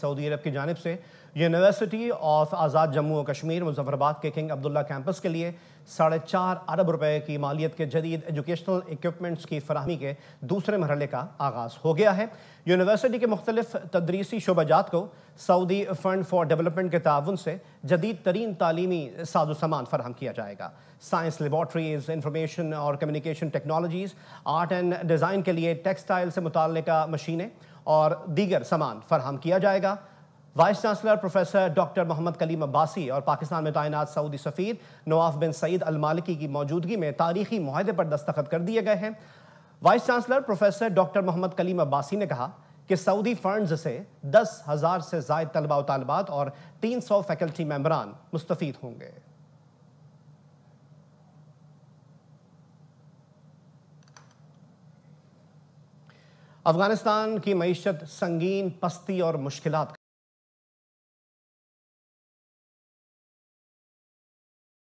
Saudi अरब की जानब से यूनिवर्सिटी ऑफ आज़ाद जम्मू और कश्मीर मुजफ्फराबाद के किंग अब्दुल्ला कैंपस के लिए साढ़े चार अरब रुपए की मालियत के जदीद एजुकेशनल इक्विपमेंट्स की फरहमी के दूसरे मरले का आगाज़ हो गया है यूनिवर्सिटी के मुख्तलिफ तदरीसी शुबाजात को सऊदी फंड फॉर डेवलपमेंट के ताउन से जदीद तरीन तालीमी साजो सामान फराहम किया जाएगा साइंस लेबॉट्रीज इंफॉर्मेशन और communication technologies art and design के लिए टेक्सटाइल से मुतल मशीनें और दीगर सामान फराहम किया जाएगा vice chancellor professor doctor Mohammad Kaleem Abbasi और पाकिस्तान में तैनात सऊदी सफ़ीर नवाफ बिन सईद अलमालिकी की मौजूदगी में तारीखी माहदे पर दस्तखत कर दिए गए हैं vice chancellor professor doctor Mohammad Kaleem Abbasi ने कहा कि सऊदी फंड से दस हज़ार से जायद तलबा तलबात और तीन सौ फैकल्टी मेम्बरान मुस्तफ़ होंगे अफगानिस्तान की मीशत संगीन पस्ती और मुश्किल